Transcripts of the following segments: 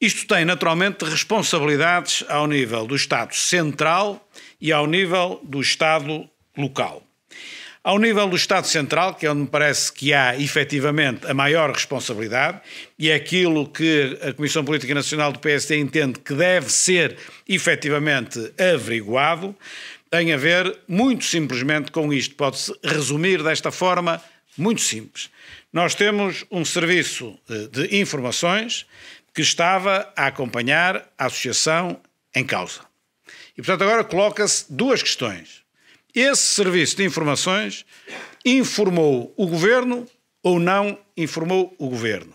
Isto tem naturalmente responsabilidades ao nível do Estado central e ao nível do Estado local. Ao nível do Estado Central, que é onde me parece que há efetivamente a maior responsabilidade, e é aquilo que a Comissão Política Nacional do PSD entende que deve ser efetivamente averiguado, tem a ver muito simplesmente com isto. Pode-se resumir desta forma muito simples. Nós temos um serviço eh, de informações que estava a acompanhar a associação em causa. E, portanto, agora coloca-se duas questões. Esse serviço de informações informou o governo ou não informou o governo?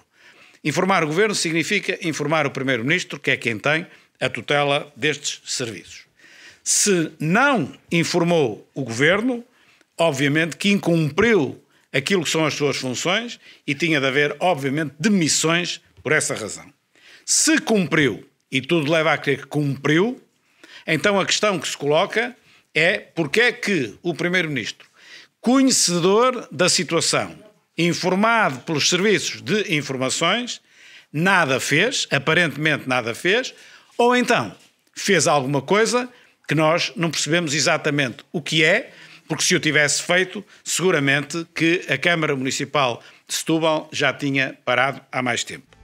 Informar o governo significa informar o primeiro-ministro, que é quem tem a tutela destes serviços. Se não informou o governo, obviamente que incumpriu aquilo que são as suas funções e tinha de haver, obviamente, demissões por essa razão. Se cumpriu, e tudo leva a crer que cumpriu, então a questão que se coloca é porque é que o Primeiro-Ministro, conhecedor da situação, informado pelos serviços de informações, nada fez, aparentemente nada fez, ou então fez alguma coisa que nós não percebemos exatamente o que é, porque se o tivesse feito, seguramente que a Câmara Municipal de Setúbal já tinha parado há mais tempo.